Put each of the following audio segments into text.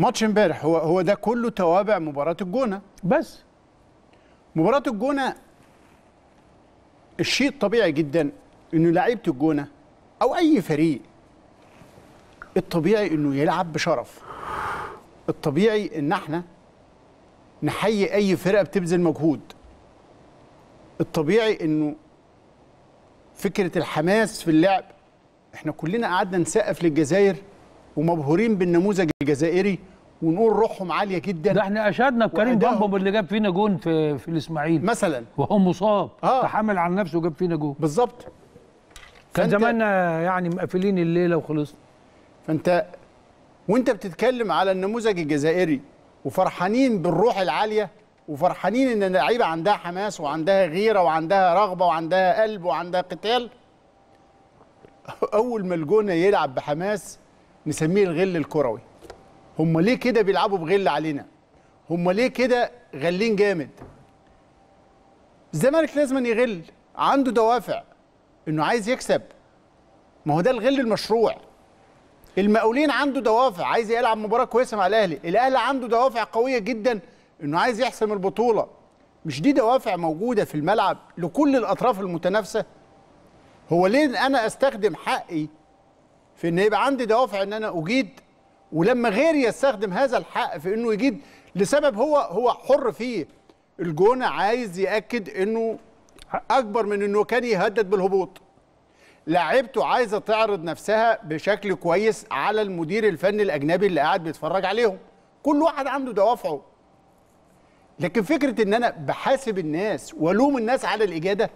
ماتش امبارح هو هو ده كله توابع مباراه الجونه بس مباراه الجونه الشيء الطبيعي جدا انه لعيبه الجونه او اي فريق الطبيعي انه يلعب بشرف الطبيعي ان احنا نحيي اي فرقه بتبذل مجهود الطبيعي انه فكره الحماس في اللعب احنا كلنا قعدنا نسقف للجزائر ومبهورين بالنموذج الجزائري ونقول روحهم عاليه جدا ده احنا اشهدنا بكريم بامبم اللي جاب فينا جون في في الاسماعيلي مثلا وهو مصاب آه. تحمل على نفسه وجاب فينا جون بالظبط كان زماننا يعني مقفلين الليله وخلصنا فانت وانت بتتكلم على النموذج الجزائري وفرحانين بالروح العاليه وفرحانين ان اللعيبه عندها حماس وعندها غيره وعندها رغبه وعندها قلب وعندها قتال اول ما الجونه يلعب بحماس نسميه الغل الكروي هم ليه كده بيلعبوا بغل علينا هم ليه كده غلين جامد الزمالك لازم يغل عنده دوافع انه عايز يكسب ما هو ده الغل المشروع المقاولين عنده دوافع عايز يلعب مباراه كويسه مع الاهلي الاهلي عنده دوافع قويه جدا انه عايز يحسم البطوله مش دي دوافع موجوده في الملعب لكل الاطراف المتنافسه هو ليه انا استخدم حقي في ان يبقى عندي دوافع ان انا اجيد ولما غيري يستخدم هذا الحق في انه يجيد لسبب هو هو حر فيه الجونه عايز ياكد انه اكبر من انه كان يهدد بالهبوط لعبته عايزه تعرض نفسها بشكل كويس على المدير الفني الاجنبي اللي قاعد بيتفرج عليهم كل واحد عنده دوافعه لكن فكره ان انا بحاسب الناس والوم الناس على الاجاده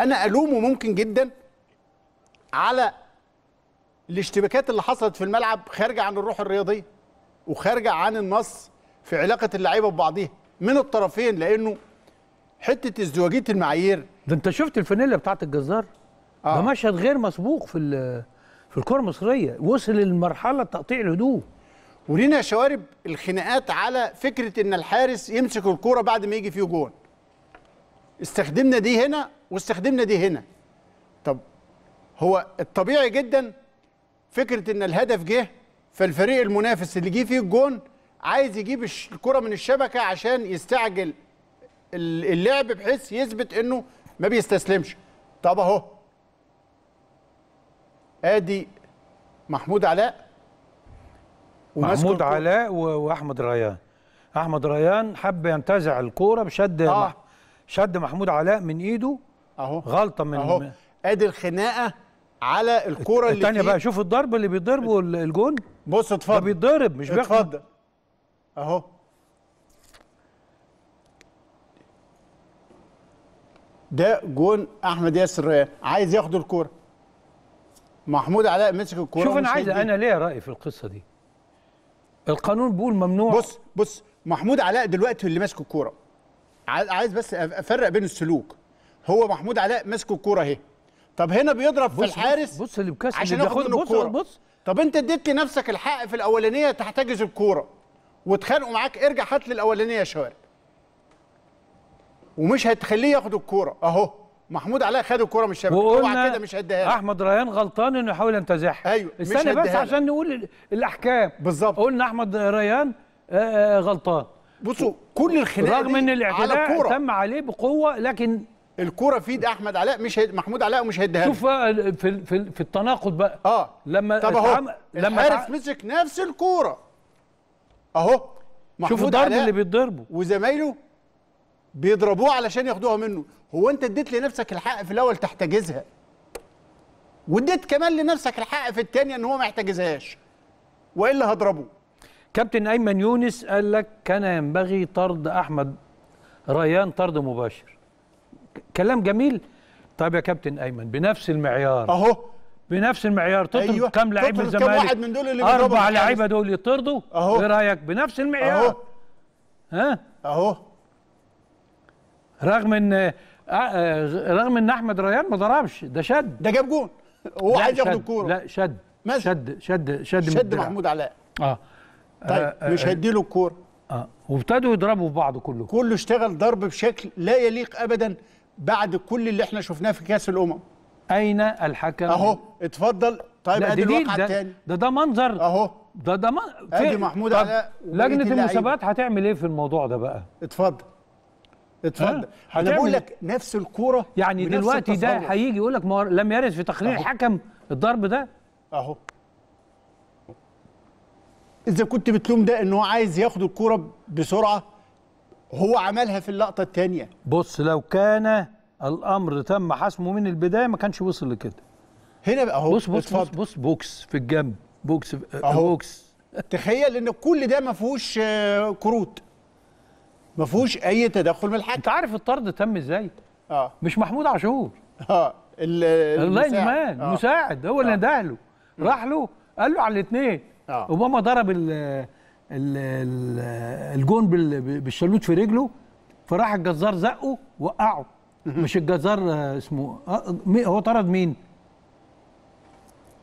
انا الومه ممكن جدا على الاشتباكات اللي حصلت في الملعب خارجه عن الروح الرياضيه وخارجه عن النص في علاقه اللعيبه ببعضيها من الطرفين لانه حته ازدواجيه المعايير ده انت شفت الفانيلا بتاعت الجزار آه. ده مشهد غير مسبوق في في الكره المصريه وصل لمرحله تقطيع الهدوء ولينا يا شوارب الخناقات على فكره ان الحارس يمسك الكوره بعد ما يجي فيه جون استخدمنا دي هنا واستخدمنا دي هنا طب هو الطبيعي جدا فكره ان الهدف جه فالفريق المنافس اللي جه فيه الجون عايز يجيب الكره من الشبكه عشان يستعجل اللعب بحيث يثبت انه ما بيستسلمش طب اهو ادي محمود علاء محمود علاء واحمد ريان احمد ريان حب ينتزع الكوره بشد آه. شد محمود علاء من ايده اهو غلطه من اهو ادي الخناقه على الكره اللي الثانيه بقى شوف الضرب اللي بيضربه الجون بص اتفضل بيتضرب مش بياخد اتفضل اهو ده جون احمد ياسر ريان عايز ياخد الكوره محمود علاء مسك الكوره شوف انا عايز انا ليا راي في القصه دي القانون بيقول ممنوع بص بص محمود علاء دلوقتي اللي ماسك الكوره عايز بس افرق بين السلوك هو محمود علاء ماسك الكوره اهي طب هنا بيضرب في الحارس بص, بص اللي مكسر عشان ياخد بص الكوره بص طب انت اديت لنفسك الحق في الاولانيه تحتجز الكوره واتخانقوا معاك ارجع هات لي الاولانيه يا شوارع ومش هتخليه ياخد الكوره اهو محمود علاء خد الكوره من الشبكه اوعى كده مش هديها احمد ريان غلطان انه يحاول ينتزعها ايوه استنى بس عشان نقول الاحكام بالظبط قلنا احمد ريان آه، آه، غلطان بصوا كل الخناقه رغم ان الاعتداء تم عليه بقوه لكن الكرة في ايد احمد علاء مش هيد محمود علاء ومش هيديها شوف بقى في في, في التناقض بقى اه لما طب اهو لما الحارس مسك نفس الكوره اهو شوف الضرب اللي بيتضربه وزمايله بيضربوه علشان ياخدوها منه هو انت اديت لنفسك الحق في الاول تحتجزها واديت كمان لنفسك الحق في الثانيه ان هو ما يحتجزهاش والا هضربه كابتن ايمن يونس قال لك كان ينبغي طرد احمد ريان طرد مباشر كلام جميل طيب يا كابتن ايمن بنفس المعيار اهو بنفس المعيار تطرد أيوة. كام لعيب من الزمالك واحد من دول اللي اربع لعيبه دول يطردوا اهو ايه رايك بنفس المعيار اهو ها اهو رغم ان آه، آه، رغم ان احمد ريان ما ضربش ده شد ده جاب جون هو عايز ياخد الكوره لا شد شد شد شد شد محمود علاء اه طيب آه, آه، مش هيدي له الكوره اه وابتدوا يضربوا في بعض كله كله اشتغل ضرب بشكل لا يليق ابدا بعد كل اللي احنا شفناه في كاس الامم اين الحكم اهو اتفضل طيب ادي الواقع الثاني ده ده منظر اهو ده ده من... ادي محمود علاء لجنه المسابقات هتعمل ايه في الموضوع ده بقى اتفضل اتفضل أه؟ انا بقول لك إيه؟ نفس الكوره يعني دلوقتي ده هيجي يقول لك مار... لم يرد في تقرير الحكم الضرب ده اهو اذا كنت بتلوم ده ان هو عايز ياخد الكوره بسرعه هو عملها في اللقطه الثانيه بص لو كان الامر تم حسمه من البدايه ما كانش وصل لكده هنا بقى اهو بص بص, بص بص بص بوكس في الجنب بوكس آه، اهو بوكس تخيل ان كل ده ما فيهوش آه، كروت ما فيهوش اي تدخل من الحكم انت عارف الطرد تم ازاي اه مش محمود عاشور اه اللاين مان آه. المساعد هو اللي آه. له راح له قال له على الاثنين آه. اوباما ضرب الجون بالشلوت في رجله فراح الجزار زقه وقعه مش الجزار آه، اسمه آه، هو طرد مين؟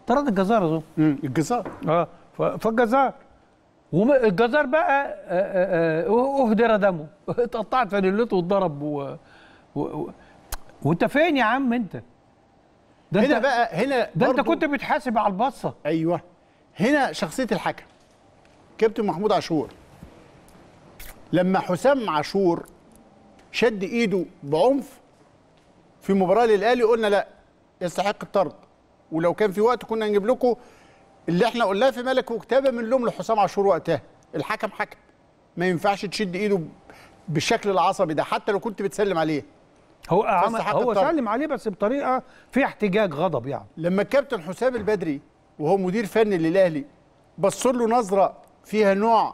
طرد الجزار اظن الجزار اه فالجزار والجزار بقى آه، اهدر دمه اتقطعت فانيلته واتضرب و... و... وانت فين يا عم انت؟ ده هنا انت بقى هنا ده انت كنت بتحاسب على البصه ايوه هنا شخصيه الحكم كابتن محمود عاشور لما حسام عاشور شد ايده بعنف في مباراه للاهلي قلنا لا يستحق الطرد ولو كان في وقت كنا نجيب لكم اللي احنا قلناه في ملك وكتابه من لوم لحسام عاشور وقتها الحكم حكم ما ينفعش تشد ايده بالشكل العصبي ده حتى لو كنت بتسلم عليه هو هو الطرد. سلم عليه بس بطريقه في احتجاج غضب يعني لما الكابتن حسام البدري وهو مدير فني للاهلي بص له نظره فيها نوع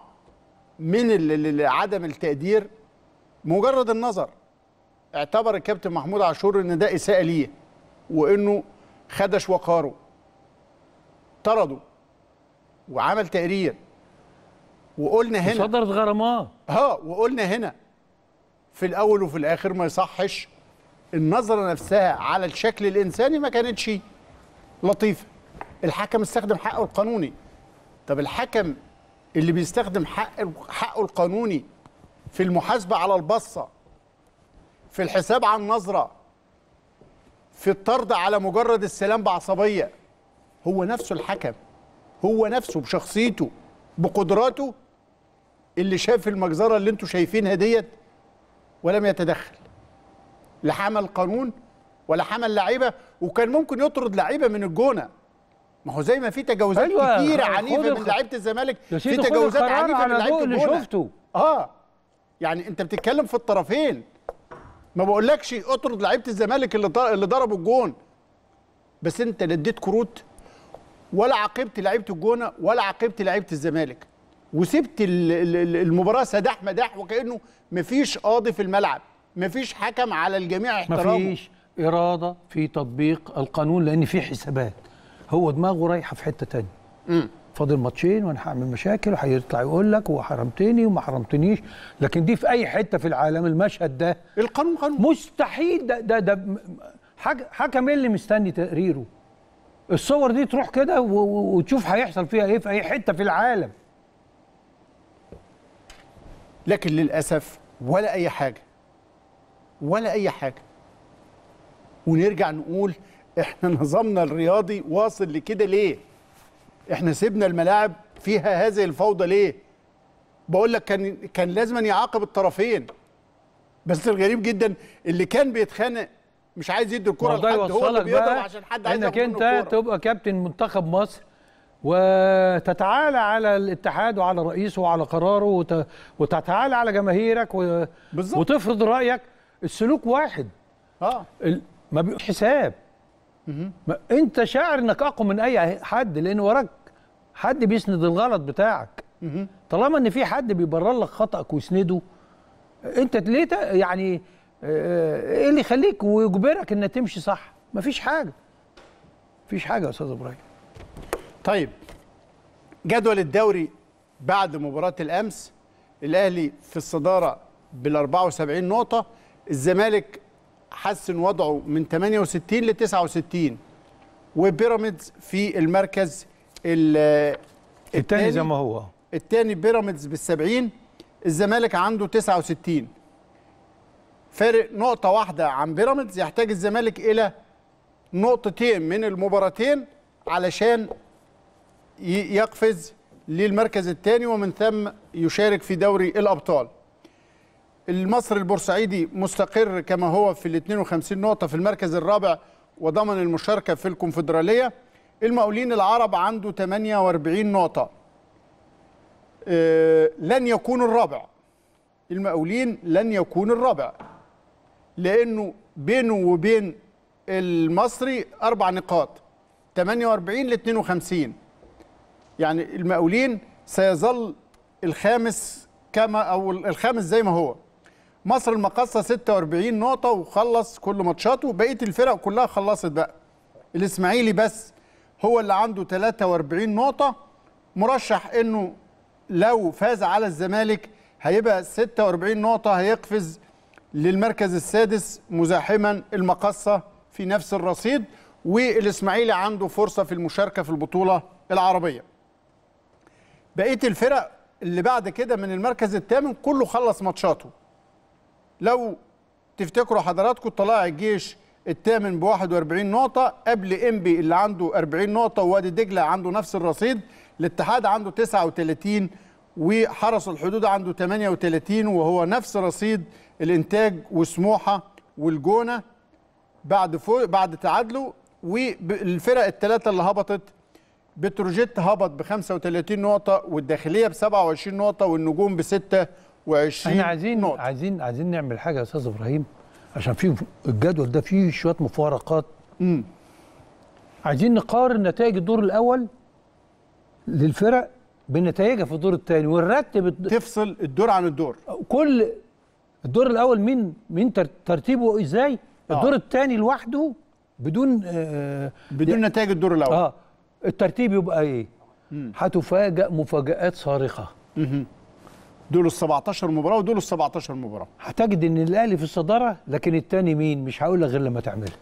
من عدم التقدير مجرد النظر اعتبر الكابتن محمود عاشور ان ده اساءه ليه وانه خدش وقاره طرده وعمل تقرير وقلنا هنا صدرت غرامات اه وقلنا هنا في الاول وفي الاخر ما يصحش النظره نفسها على الشكل الانساني ما كانتش لطيفه الحكم استخدم حقه القانوني طب الحكم اللي بيستخدم حق حقه القانوني في المحاسبه على البصه في الحساب على النظره في الطرد على مجرد السلام بعصبيه هو نفسه الحكم هو نفسه بشخصيته بقدراته اللي شاف المجزره اللي انتم شايفينها ديت ولم يتدخل لا حمل قانون ولا حمل لعيبه وكان ممكن يطرد لعيبه من الجونه ما هو زي ما في تجاوزات أيوة كتيره عنيفه من لعيبه الزمالك في تجاوزات عنيفه من لعيبه اللي شفته اه يعني انت بتتكلم في الطرفين ما بقولكش اطرد لعيبه الزمالك اللي اللي ضربوا الجون بس انت لا اديت كروت ولا عاقبت لعيبه الجونه ولا عاقبت لعيبه الزمالك وسبت المباراه سداح مداح وكانه مفيش قاضي في الملعب مفيش حكم على الجميع احترامه مفيش اراده في تطبيق القانون لان في حسابات هو دماغه رايحه في حته تانية امم فاضل ماتشين وانا هعمل مشاكل وهيطلع يقول لك وحرمتني وما حرمتنيش لكن دي في اي حته في العالم المشهد ده القانون قانون مستحيل ده ده, ده حكم حكم إيه اللي مستني تقريره الصور دي تروح كده وتشوف هيحصل فيها ايه في اي حته في العالم لكن للاسف ولا اي حاجه ولا اي حاجه ونرجع نقول احنا نظامنا الرياضي واصل لكده ليه احنا سيبنا الملاعب فيها هذه الفوضى ليه بقول لك كان كان لازم يعاقب الطرفين بس الغريب جدا اللي كان بيتخانق مش عايز يدي الكره لحد هو اللي بيضرب عشان حد عايز انك انت تبقى كابتن منتخب مصر وتتعالى على الاتحاد وعلى رئيسه وعلى قراره وت... وتتعالى على جماهيرك و... وتفرض رايك السلوك واحد اه ال... ما بي... حساب ما انت شاعر انك اقوى من اي حد لان وراك حد بيسند الغلط بتاعك طالما ان في حد بيبرر لك خطأك ويسنده انت ليه يعني آه، آه، ايه اللي يخليك ويجبرك انك تمشي صح مفيش حاجه مفيش حاجه يا استاذ ابراهيم طيب جدول الدوري بعد مباراه الامس الاهلي في الصداره بال 74 نقطه الزمالك حسن وضعه من 68 ل 69 وبيراميدز في المركز الثاني زي ما هو الثاني بيراميدز بال 70 الزمالك عنده 69 فارق نقطه واحده عن بيراميدز يحتاج الزمالك الى نقطتين من المباراتين علشان يقفز للمركز الثاني ومن ثم يشارك في دوري الابطال المصري البورسعيدي مستقر كما هو في ال 52 نقطة في المركز الرابع وضمن المشاركة في الكونفدرالية المقاولين العرب عنده 48 نقطة أه لن يكون الرابع المقاولين لن يكون الرابع لأنه بينه وبين المصري أربع نقاط 48 ل 52 يعني المقاولين سيظل الخامس كما او الخامس زي ما هو مصر المقاصه 46 نقطه وخلص كل ماتشاته بقيه الفرق كلها خلصت بقى الاسماعيلي بس هو اللي عنده 43 نقطه مرشح انه لو فاز على الزمالك هيبقى 46 نقطه هيقفز للمركز السادس مزاحما المقاصه في نفس الرصيد والاسماعيلي عنده فرصه في المشاركه في البطوله العربيه بقيه الفرق اللي بعد كده من المركز الثامن كله خلص ماتشاته لو تفتكروا حضراتكم طلع الجيش الثامن ب 41 نقطة قبل انبي اللي عنده 40 نقطة ووادي دجلة عنده نفس الرصيد الاتحاد عنده 39 وحرس الحدود عنده 38 وهو نفس رصيد الانتاج وسموحة والجونة بعد فوق بعد تعادله والفرق الثلاثة اللي هبطت بتروجيت هبط ب 35 نقطة والداخلية ب 27 نقطة والنجوم ب 6 احنا عايزين نقطة. عايزين عايزين نعمل حاجه يا استاذ ابراهيم عشان في الجدول ده فيه شويه مفارقات امم عايزين نقارن نتائج الدور الاول للفرق بنتائجها في الدور الثاني ونرتب الد... تفصل الدور عن الدور كل الدور الاول مين مين ترتيبه ازاي آه. الدور الثاني لوحده بدون آه بدون ي... يعني نتائج الدور الاول اه الترتيب يبقى ايه هتفاجئ مفاجات صارخه مم. دول ال 17 مباراه ودول ال 17 مباراه هتجد ان الاهلي في الصداره لكن الثاني مين مش هقول لك غير لما تعملها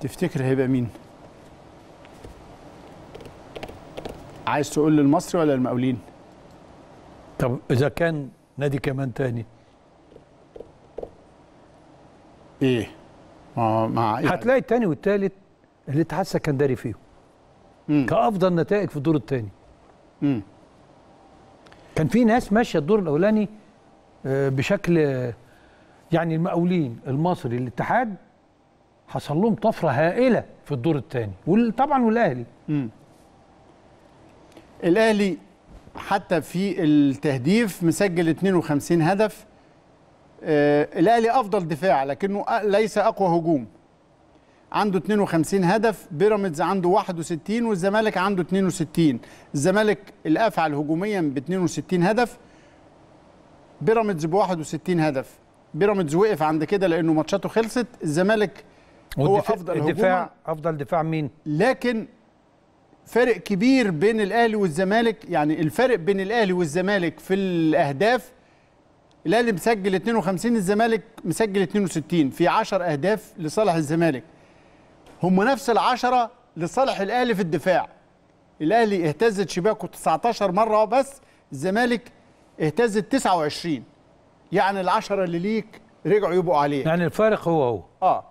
تفتكر هيبقى مين عايز تقول للمصري ولا المقاولين طب اذا كان نادي كمان تاني ايه ما مع إيه؟ هتلاقي التاني والتالت الاتحاد السكندري فيهم كافضل نتائج في الدور الثاني امم كان في ناس ماشيه الدور الاولاني آه، بشكل يعني المقاولين المصري الاتحاد حصل لهم طفره هائله في الدور الثاني وطبعا والاهلي امم الاهلي حتى في التهديف مسجل 52 هدف آه الاهلي افضل دفاع لكنه ليس اقوى هجوم عنده 52 هدف بيراميدز عنده 61 والزمالك عنده 62 الزمالك الافعل هجوميا ب 62 هدف بيراميدز ب 61 هدف بيراميدز وقف عند كده لانه ماتشاته خلصت الزمالك هو افضل الدفاع افضل دفاع مين لكن فرق كبير بين الاهلي والزمالك يعني الفرق بين الاهلي والزمالك في الاهداف الاهلي مسجل 52 الزمالك مسجل 62 في 10 اهداف لصالح الزمالك هم نفس العشرة لصالح الأهلي في الدفاع الأهلي اهتزت شباكه 19 مرة بس الزمالك اهتزت 29 يعني العشرة اللي ليك رجعوا يبقوا عليه يعني الفارق هو هو اه,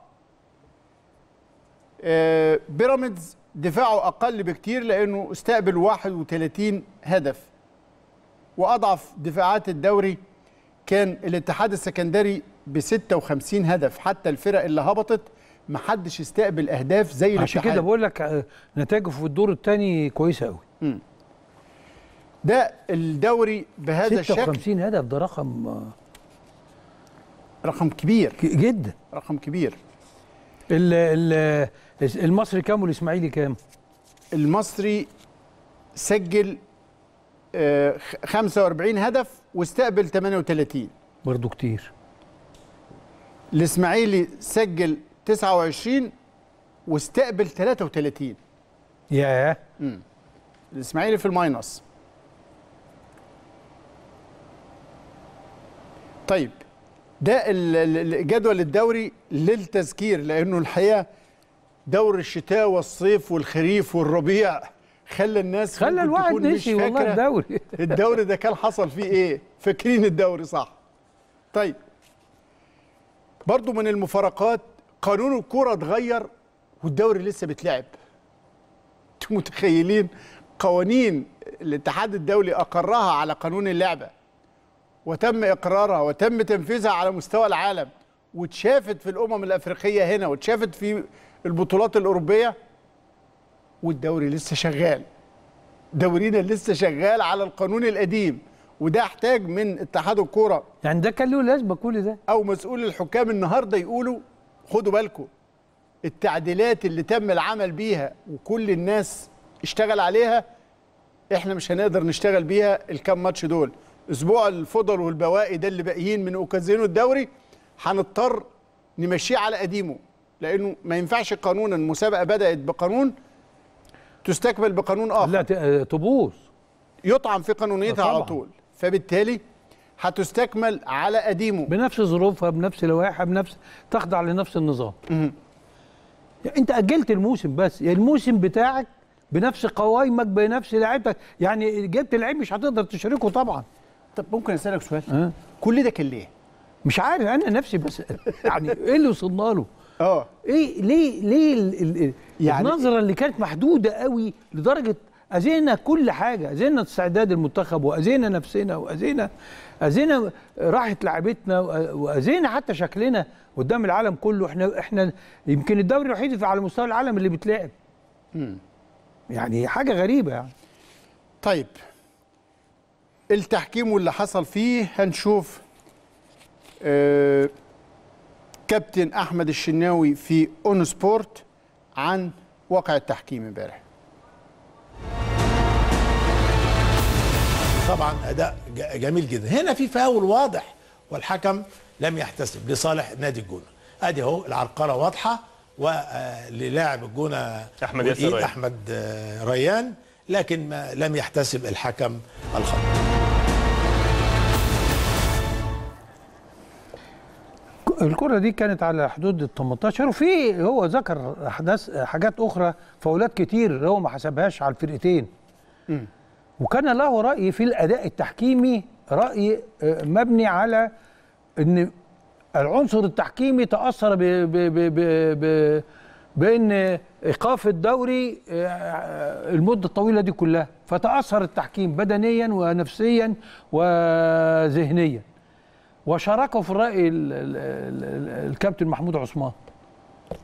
آه بيراميدز دفاعه أقل بكتير لأنه استقبل 31 هدف وأضعف دفاعات الدوري كان الاتحاد السكندري ب 56 هدف حتى الفرق اللي هبطت ما حدش يستقبل اهداف زي الاتحاد عشان كده بقول لك آه، نتائجه في الدور الثاني كويسه قوي ده الدوري بهذا 56 الشكل 56 هدف ده رقم آه، رقم كبير جدا رقم كبير الـ الـ المصري كام والاسماعيلي كام المصري سجل 45 آه، هدف واستقبل 38 برضه كتير الاسماعيلي سجل 29 واستقبل 33 ياه امم الاسماعيلي في الماينص طيب ده جدول الدوري للتذكير لانه الحقيقه دور الشتاء والصيف والخريف والربيع خلى الناس خلى الواحد نسي والله الدوري الدوري ده كان حصل فيه ايه فاكرين الدوري صح طيب برضو من المفارقات قانون الكوره اتغير والدوري لسه بيتلعب انتوا متخيلين قوانين الاتحاد الدولي اقرها على قانون اللعبه وتم اقرارها وتم تنفيذها على مستوى العالم واتشافت في الامم الافريقيه هنا واتشافت في البطولات الاوروبيه والدوري لسه شغال دورينا لسه شغال على القانون القديم وده احتاج من اتحاد الكوره يعني ده كان له لازمه كل ده او مسؤول الحكام النهارده يقولوا خدوا بالكم التعديلات اللي تم العمل بيها وكل الناس اشتغل عليها احنا مش هنقدر نشتغل بيها الكام ماتش دول اسبوع الفضل والبواقي ده اللي باقيين من اوكازينو الدوري هنضطر نمشيه على قديمه لانه ما ينفعش قانونا المسابقه بدات بقانون تستكمل بقانون اخر لا آه، تبوظ يطعن في قانونيتها على طول فبالتالي هتستكمل على قديمه بنفس ظروفها بنفس لوائحها بنفس تخضع لنفس النظام مم. يعني انت اجلت الموسم بس يعني الموسم بتاعك بنفس قوايمك بنفس لعيبتك يعني جبت لعيب مش هتقدر تشاركه طبعا طب ممكن اسالك سؤال أه؟ كل ده كان ليه مش عارف انا نفسي بس يعني ايه اللي وصلنا له اه ايه ليه ليه يعني النظره اللي كانت محدوده قوي لدرجه أذينا كل حاجة أذينا استعداد المنتخب وأذينا نفسنا وأذينا أذينا راحة لعبتنا وأذينا حتى شكلنا قدام العالم كله احنا احنا يمكن الدوري الوحيد على مستوى العالم اللي بيتلعب يعني حاجة غريبة يعني طيب التحكيم واللي حصل فيه هنشوف آه كابتن احمد الشناوي في اون سبورت عن واقع التحكيم امبارح طبعا اداء جميل جدا هنا في فاول واضح والحكم لم يحتسب لصالح نادي الجونه ادي اهو العرقله واضحه وللاعب آه، الجونه احمد ياسر ريان. احمد آه، ريان لكن ما لم يحتسب الحكم الخطأ الكرة دي كانت على حدود ال 18 وفي هو ذكر احداث حاجات اخرى فاولات كتير هو ما حسبهاش على الفرقتين. امم وكان له رأي في الأداء التحكيمي رأي آه، مبني على أن العنصر التحكيمي تأثر ب ب ب ب ب بأن إيقاف الدوري آه، آه، المدة الطويلة دي كلها فتأثر التحكيم بدنيا ونفسيا وذهنيا وشاركه في الرأي الكابتن محمود عثمان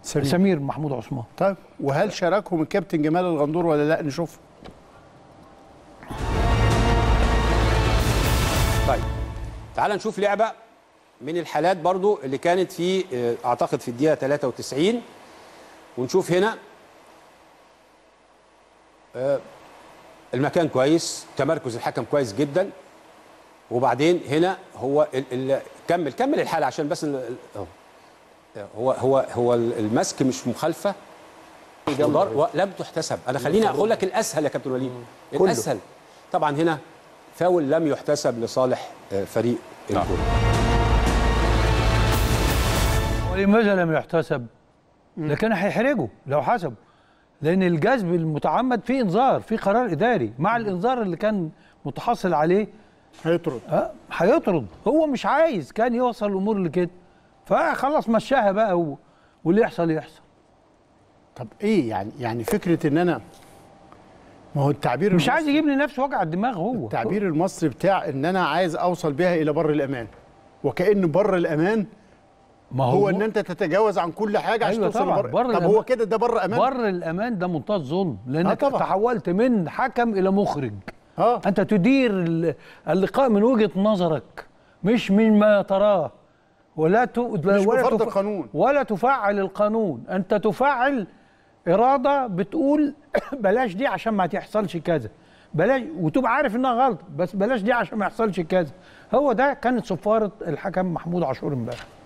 سمير, سمير محمود عثمان طيب وهل شاركهم الكابتن جمال الغندور ولا لا نشوفه تعال نشوف لعبه من الحالات برضو اللي كانت في آه، اعتقد في الدقيقه 93 ونشوف هنا آه، المكان كويس تمركز الحكم كويس جدا وبعدين هنا هو ال ال كمل كمل الحاله عشان بس هو هو هو المسك مش مخالفه لم تحتسب انا خليني اقول لك الاسهل يا كابتن وليد الاسهل طبعا هنا فاول لم يحتسب لصالح آه، فريق نعم. الكورة ولماذا لم يحتسب؟ لكن هيحرجه لو حسب لان الجذب المتعمد فيه انذار في قرار اداري مع الانذار اللي كان متحصل عليه هيطرد اه هيطرد هو مش عايز كان يوصل الامور لكده فخلاص مشاها بقى هو واللي يحصل يحصل طب ايه يعني يعني فكره ان انا ما هو التعبير مش عايز يجيب لنفسه وجع الدماغ هو التعبير المصري بتاع ان انا عايز اوصل بها الى بر الامان وكأن بر الامان ما هو, هو ان انت تتجاوز عن كل حاجه عشان أيوة توصل بر, بر طب هو كده ده بر امان بر الامان ده منتهى الظلم لانك آه تحولت من حكم الى مخرج آه. انت تدير اللقاء من وجهه نظرك مش من ما تراه ولا ت... مش ولا تف... القانون ولا تفعل القانون انت تفعل اراده بتقول بلاش دي عشان ما تحصلش كذا بلاش وتبقى عارف انها غلط بس بلاش دي عشان ما يحصلش كذا هو ده كانت صفاره الحكم محمود عاشور امبارح